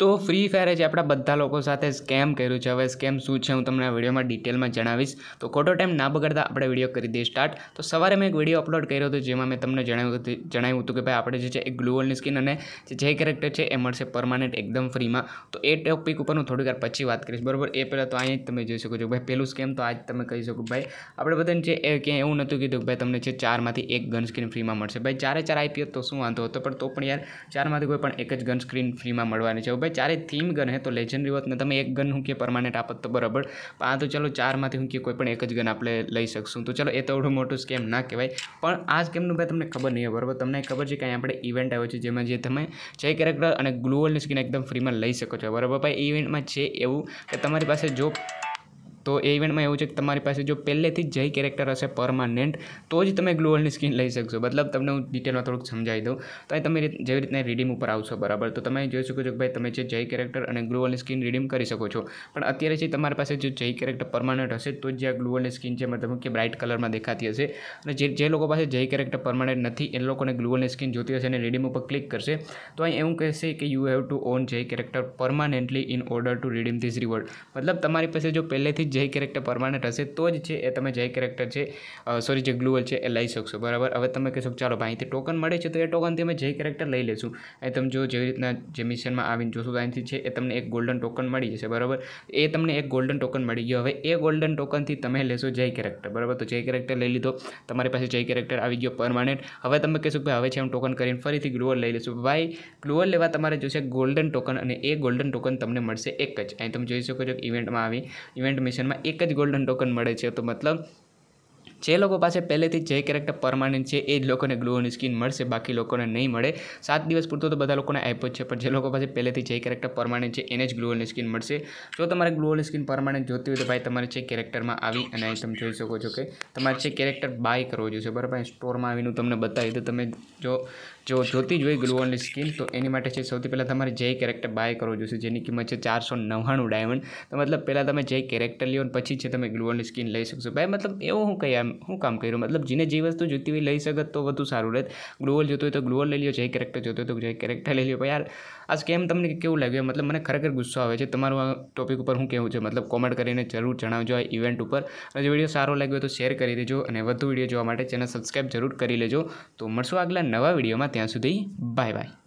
તો ફ્રી ફાયરે જે આપણા બધા લોકો સાથે સ્કેમ કર્યું છે હવે સ્કેમ શું છે હું તમને આ વિડીયોમાં ડિટેલમાં જણાવીશ તો ખોટો ટાઈમ ના બગડતા આપણે વિડીયો કરી દઈએ સ્ટાર્ટ તો સવારે મેં એક વિડીયો અપલોડ કર્યો હતો જેમાં મેં તમને જણાવ્યું જણાવ્યું હતું કે ભાઈ આપણે જે છે એ ગ્લુઅલની સ્કિન અને જે કેરેક્ટર છે એ મળશે પરમાનન્ટ એકદમ ફ્રીમાં તો એ ટોપિક ઉપર હું થોડીક વાર પછી વાત કરીશ બરાબર એ પહેલાં તો અહીં જ તમે જોઈ શકો છો ભાઈ પહેલું સ્કેમ તો આ જ તમે કહી શકો ભાઈ આપણે બધાને જે ક્યાંય એવું નહોતું કીધું કે ભાઈ તમને છે ચારમાંથી એક ગન સ્ક્રીન ફ્રીમાં મળશે ભાઈ ચારે ચાર આઈપીએસ તો શું વાંધો હતો પણ તો પણ યાર ચારમાંથી કોઈ પણ એક જ ગન સ્ક્રીન ફ્રીમાં મળવાની છે ભાઈ ભાઈ ચારે થીમ ગન હે તો લેજન્ડરી હોત ને તમે એક ગન હું કે પરમાનન્ટ આપત તો બરાબર પણ આ તો ચાલો ચારમાંથી હું કે કોઈ પણ એક જ ગન આપણે લઈ શકશું તો ચાલો એ તો એવડું મોટું સ્કેમ ના કહેવાય પણ આ સ્કેમનું ભાઈ તમને ખબર નહીં હોય બરાબર તમને ખબર છે કે આપણે ઇવેન્ટ આવ્યો છે જેમાં જે તમે જે કેરેક્ટર અને ગ્લોઅલની સ્કીન એકદમ ફ્રીમાં લઈ શકો છો બરાબર ભાઈ ઇવેન્ટમાં છે એવું કે તમારી પાસે જો તો એ ઇવેન્ટમાં એવું છે કે તમારી પાસે જો પહેલેથી જ જઈ કેરેક્ટર હશે પરમાનન્ટ તો જ તમે ગ્લોઅલની સ્કિન લઈ શકશો મતલબ તમને હું ડિટેલમાં થોડુંક સમજાવી દઉં તો અહીં તમે જેવી રીતના રીડીમ ઉપર આવશો બરાબર તો તમે જોઈ શકો છો કે ભાઈ તમે જે જય કેરેક્ટર અને ગ્લોઅલની સ્કિન રીડીમ કરી શકો છો પણ અત્યારે જે તમારી પાસે જો જય કેરેક્ટર પરમાનન્ટ હશે તો જે આ ગ્લુઅલની સ્કિન છે મતલબ કે બ્રાઇટ કલરમાં દેખાતી હશે અને જે જે લોકો પાસે જય કેરેક્ટર પરમાનન્ટ નથી એ લોકોને ગ્લોઅલની સ્કિન જોતી હશે અને રીડીમ ઉપર ક્લિક કરશે તો અહીં એવું કહેશે કે you have to own Jay character permanently in order to redeem this reward મતલબ તમારી પાસે જો પહેલેથી જ જે કેરેક્ટર પરમાનન્ટ હશે તો જ છે એ તમે જે કેરેક્ટર છે સોરી જે ગ્લુઅલ છે એ લઈ શકશો બરાબર હવે તમે કહેશો ચાલો ભાઈ અહીંથી ટોકન મળે છે તો એ ટોકનથી અમે જે કેરેક્ટર લઈ લેશું અહીં તમે જો જેવી રીતના જે મિશનમાં આવીને જોશું અહીંથી છે એ તમને એક ગોલ્ડન ટોકન મળી જશે બરાબર એ તમને એક ગોલ્ડન ટોકન મળી ગયો હવે એ ગોલ્ડન ટોકનથી તમે લેશો જય કેરેક્ટર બરાબર તો જય કેરેક્ટર લઈ લીધો તમારી પાસે જય કેરેક્ટર આવી ગયો પરમાનન્ટ હવે તમે કહેશો કે હવે છે હું ટોકન કરીને ફરીથી ગ્લુઅલ લઈ લેશું ભાઈ ગ્લુઅલ લેવા તમારે જોશે ગોલ્ડન ટોકન અને એ ગોલ્ડન ટોકન તમને મળશે એક જ અહીં તમે જોઈ શકો છો ઇવેન્ટમાં આવી ઇવેન્ટ મિશન એપ્લિકેશનમાં એક જ ગોલ્ડન ટોકન મળે છે તો મતલબ જે લોકો પાસે પહેલેથી જે કેરેક્ટર પરમાનન્ટ છે એ જ લોકોને ગ્લોની સ્કિન મળશે બાકી લોકોને નહીં મળે સાત દિવસ પૂરતો તો બધા લોકોને આપ્યો જ છે પણ જે લોકો પાસે પહેલેથી જે કેરેક્ટર પરમાનન્ટ છે એને જ ગ્લોની સ્કિન મળશે જો તમારે ગ્લોની સ્કિન પરમાનન્ટ જોતી હોય તો ભાઈ તમારે જે કેરેક્ટરમાં આવી અને અહીં તમે જોઈ શકો છો કે તમારે જે કેરેક્ટર બાય કરવો જોઈએ બરાબર સ્ટોરમાં આવીને તમને બતાવી તો તમે જો જો જોતી જ હોય ગ્લોની સ્કિન તો એની માટે છે સૌથી પહેલાં તમારે જે કેરેક્ટર બાય કરવો જોઈએ જેની કિંમત છે ચારસો નવ્વાણું ડાયમંડ તો મતલબ પહેલાં તમે જે કેરેક્ટર લ્યો પછી છે તમે ગ્લોની સ્કિન લઈ શકશો ભાઈ મતલબ એવું હું કહી હું કામ કર્યું મતલબ જેને જે વસ્તુ જોઈતી હોય લઈ શકત તો વધુ સારું રહેત ગ્લોઅલ જોતું હોય તો ગ્લોઅલ લઈ લો જે કેરેક્ટર જોતો હોય તો જે કેરેક્ટર લઈ લો યાર આ સ્કેમ તમને કેવું લાગ્યું મતલબ મને ખરેખર ગુસ્સો આવે છે તમારું આ ટોપિક ઉપર હું કેવું છે મતલબ કોમેન્ટ કરીને જરૂર જણાવજો આ ઇવેન્ટ ઉપર અને જો વિડીયો સારો લાગ્યો તો શેર કરી દેજો અને વધુ વિડીયો જોવા માટે ચેનલ સબસ્ક્રાઈબ જરૂર કરી લેજો તો મળશું આગલા નવા વિડીયોમાં ત્યાં સુધી બાય બાય